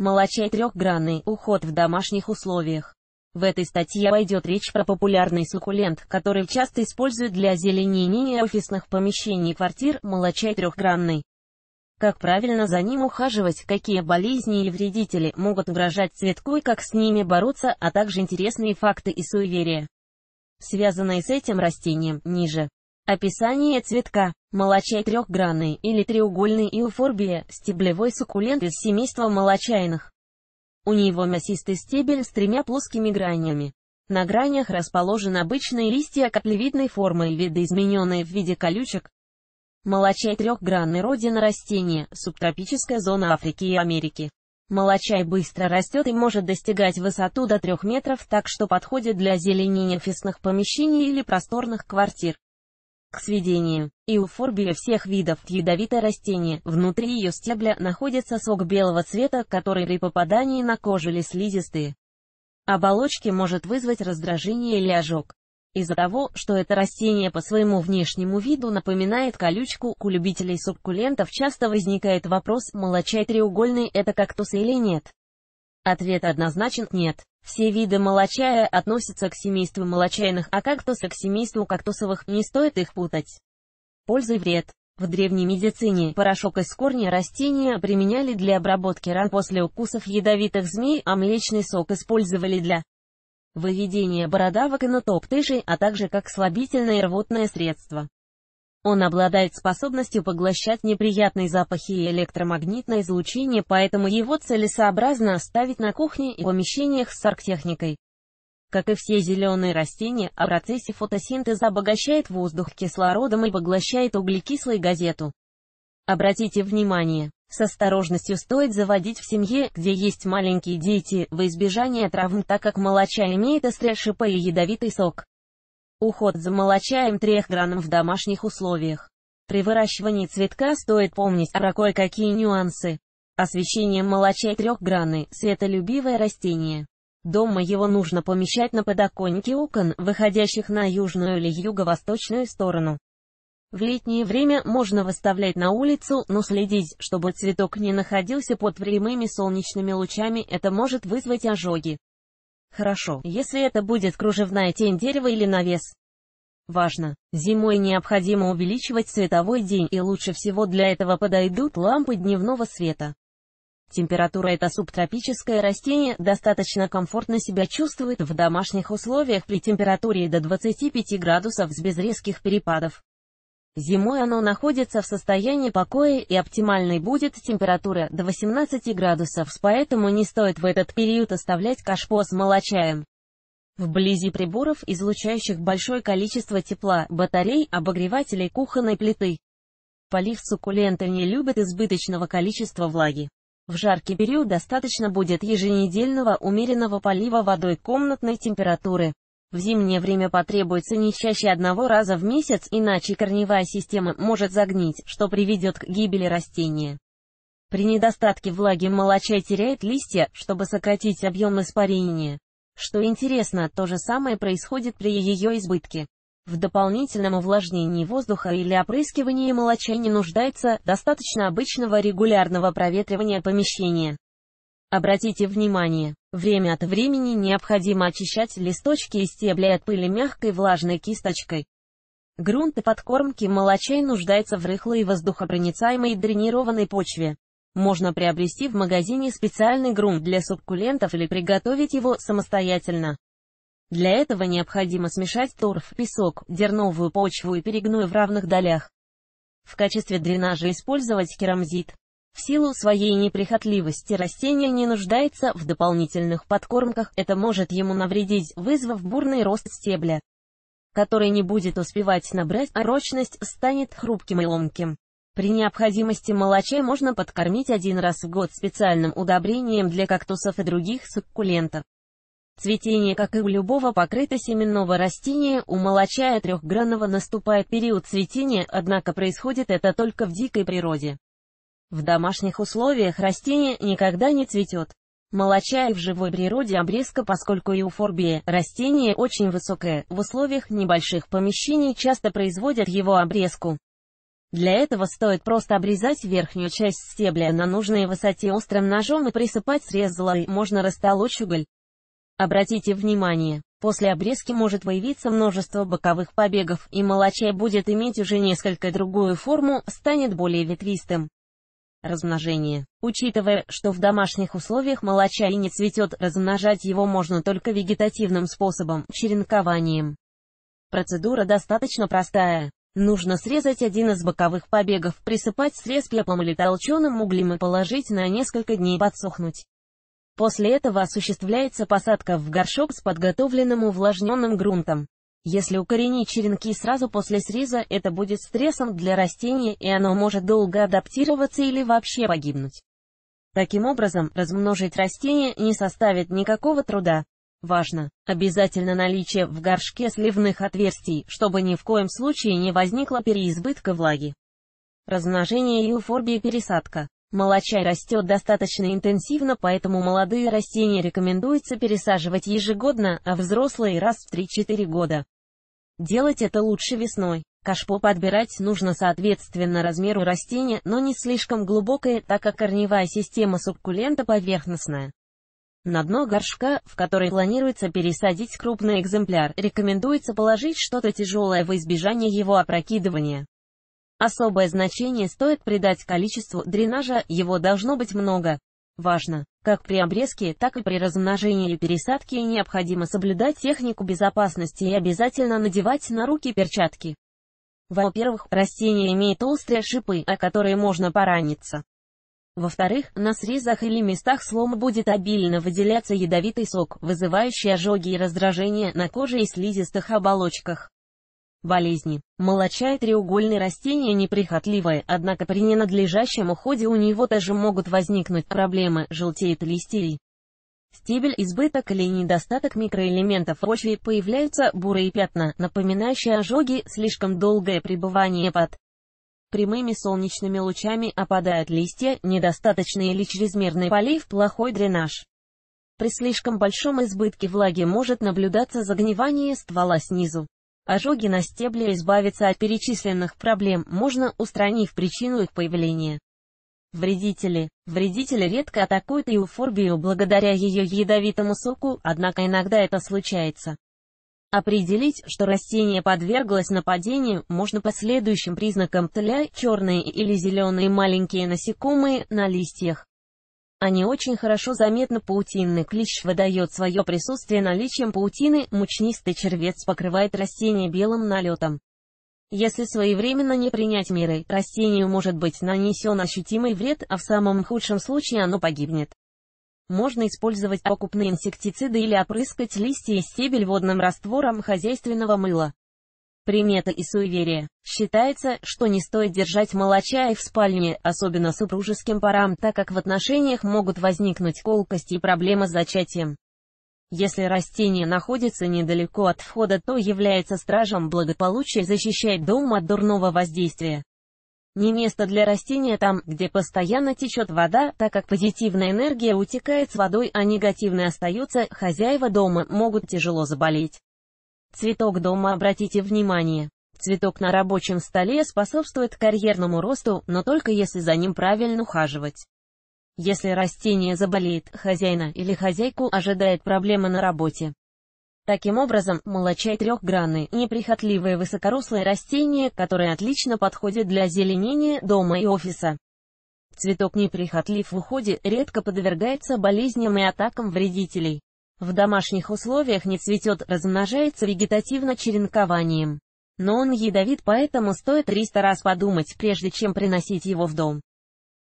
Молочай трехгранный уход в домашних условиях. В этой статье пойдет речь про популярный суккулент, который часто используют для озеленения офисных помещений и квартир, молочай трехгранный. Как правильно за ним ухаживать, какие болезни и вредители могут угрожать цветку и как с ними бороться, а также интересные факты и суеверия, связанные с этим растением, ниже. Описание цветка. Молочай трехгранный или треугольный иуфорбия стеблевой суккулент из семейства молочайных. У него мясистый стебель с тремя плоскими гранями. На гранях расположены обычные листья каплевидной формы, видоизмененные в виде колючек. Молочай трехгранный родина растения, субтропическая зона Африки и Америки. Молочай быстро растет и может достигать высоту до 3 метров, так что подходит для озеленения офисных помещений или просторных квартир к сведению. и у Иуфорбия всех видов ядовитое растение. Внутри ее стебля находится сок белого цвета, который при попадании на кожу или слизистые оболочки может вызвать раздражение или ожог. Из-за того, что это растение по своему внешнему виду напоминает колючку, у любителей суккулентов часто возникает вопрос, молочай треугольный это кактус или нет. Ответ однозначен нет. Все виды молочая относятся к семейству молочайных, а кактусы к семейству кактусовых, не стоит их путать. Польза и вред. В древней медицине порошок из корня растения применяли для обработки ран после укусов ядовитых змей, а млечный сок использовали для выведения бородавок и натоптышей, а также как слабительное рвотное средство. Он обладает способностью поглощать неприятные запахи и электромагнитное излучение, поэтому его целесообразно оставить на кухне и помещениях с арктехникой. Как и все зеленые растения, о а процессе фотосинтеза обогащает воздух кислородом и поглощает углекислую газету. Обратите внимание, с осторожностью стоит заводить в семье, где есть маленькие дети, во избежание травм, так как молоча имеет острые шипы и ядовитый сок. Уход за молочаем трехгранным в домашних условиях. При выращивании цветка стоит помнить о кое-какие нюансы. Освещение молочай трехгранный, светолюбивое растение. Дома его нужно помещать на подоконнике окон, выходящих на южную или юго-восточную сторону. В летнее время можно выставлять на улицу, но следить, чтобы цветок не находился под прямыми солнечными лучами, это может вызвать ожоги. Хорошо, если это будет кружевная тень дерева или навес. Важно! Зимой необходимо увеличивать световой день и лучше всего для этого подойдут лампы дневного света. Температура это субтропическое растение, достаточно комфортно себя чувствует в домашних условиях при температуре до 25 градусов с без резких перепадов. Зимой оно находится в состоянии покоя и оптимальной будет температура до 18 градусов, поэтому не стоит в этот период оставлять кашпо с молочаем. Вблизи приборов, излучающих большое количество тепла, батарей, обогревателей кухонной плиты. Полив суккулента не любит избыточного количества влаги. В жаркий период достаточно будет еженедельного умеренного полива водой комнатной температуры. В зимнее время потребуется не чаще одного раза в месяц, иначе корневая система может загнить, что приведет к гибели растения. При недостатке влаги молочай теряет листья, чтобы сократить объем испарения. Что интересно, то же самое происходит при ее избытке. В дополнительном увлажнении воздуха или опрыскивании молочай не нуждается, достаточно обычного регулярного проветривания помещения. Обратите внимание, время от времени необходимо очищать листочки и стебли от пыли мягкой влажной кисточкой. Грунт и подкормки молочей нуждаются в рыхлой воздухопроницаемой дренированной почве. Можно приобрести в магазине специальный грунт для суккулентов или приготовить его самостоятельно. Для этого необходимо смешать торф, песок, дерновую почву и перегной в равных долях. В качестве дренажа использовать керамзит, в силу своей неприхотливости растение не нуждается в дополнительных подкормках, это может ему навредить, вызвав бурный рост стебля, который не будет успевать набрать, а рочность станет хрупким и ломким. При необходимости молочай можно подкормить один раз в год специальным удобрением для кактусов и других суккулентов. Цветение, как и у любого покрытосеменного растения, у молочая трехгранного наступает период цветения, однако происходит это только в дикой природе. В домашних условиях растение никогда не цветет. Молочай в живой природе обрезка, поскольку эуфорбия – растение очень высокое, в условиях небольших помещений часто производят его обрезку. Для этого стоит просто обрезать верхнюю часть стебля на нужной высоте острым ножом и присыпать срез золой, можно растолочь уголь. Обратите внимание, после обрезки может появиться множество боковых побегов, и молочай будет иметь уже несколько другую форму, станет более ветвистым. Размножение. Учитывая, что в домашних условиях молочай не цветет, размножать его можно только вегетативным способом – черенкованием. Процедура достаточно простая. Нужно срезать один из боковых побегов, присыпать срез пеплом или толченым углем и положить на несколько дней подсохнуть. После этого осуществляется посадка в горшок с подготовленным увлажненным грунтом. Если укоренить черенки сразу после среза, это будет стрессом для растения, и оно может долго адаптироваться или вообще погибнуть. Таким образом, размножить растение не составит никакого труда. Важно! Обязательно наличие в горшке сливных отверстий, чтобы ни в коем случае не возникло переизбытка влаги. Размножение и эуфорбия пересадка. Молочай растет достаточно интенсивно, поэтому молодые растения рекомендуется пересаживать ежегодно, а взрослые раз в 3-4 года. Делать это лучше весной. Кашпо подбирать нужно соответственно размеру растения, но не слишком глубокое, так как корневая система суккулента поверхностная. На дно горшка, в который планируется пересадить крупный экземпляр, рекомендуется положить что-то тяжелое во избежание его опрокидывания. Особое значение стоит придать количеству дренажа, его должно быть много. Важно, как при обрезке, так и при размножении и пересадке необходимо соблюдать технику безопасности и обязательно надевать на руки перчатки. Во-первых, растение имеет толстые шипы, о которые можно пораниться. Во-вторых, на срезах или местах слома будет обильно выделяться ядовитый сок, вызывающий ожоги и раздражение на коже и слизистых оболочках. Болезни. Молочай треугольный растение неприхотливое, однако при ненадлежащем уходе у него тоже могут возникнуть проблемы, желтеет листья. Стебель избыток или недостаток микроэлементов в почве появляются бурые пятна, напоминающие ожоги, слишком долгое пребывание под прямыми солнечными лучами опадают листья, недостаточный или чрезмерный полив, плохой дренаж. При слишком большом избытке влаги может наблюдаться загнивание ствола снизу. Ожоги на стебле избавиться от перечисленных проблем можно, устранив причину их появления. Вредители. Вредители редко атакуют иуфорбию благодаря ее ядовитому соку, однако иногда это случается. Определить, что растение подверглось нападению, можно по следующим признакам тля, черные или зеленые маленькие насекомые на листьях. Они очень хорошо заметны. Паутинный клещ выдает свое присутствие наличием паутины, мучнистый червец покрывает растение белым налетом. Если своевременно не принять меры, растению может быть нанесен ощутимый вред, а в самом худшем случае оно погибнет. Можно использовать покупные инсектициды или опрыскать листья и стебель водным раствором хозяйственного мыла примета и суеверие. Считается, что не стоит держать молоча в спальне, особенно супружеским парам, так как в отношениях могут возникнуть колкости и проблемы с зачатием. Если растение находится недалеко от входа, то является стражем благополучия и защищает дом от дурного воздействия. Не место для растения там, где постоянно течет вода, так как позитивная энергия утекает с водой, а негативная остается, хозяева дома могут тяжело заболеть. Цветок дома обратите внимание. Цветок на рабочем столе способствует карьерному росту, но только если за ним правильно ухаживать. Если растение заболеет, хозяина или хозяйку ожидает проблемы на работе. Таким образом, молочай трехгранный, неприхотливое высокорослое растение, которое отлично подходит для озеленения дома и офиса. Цветок неприхотлив в уходе, редко подвергается болезням и атакам вредителей. В домашних условиях не цветет, размножается вегетативно-черенкованием. Но он ядовит, поэтому стоит 300 раз подумать, прежде чем приносить его в дом.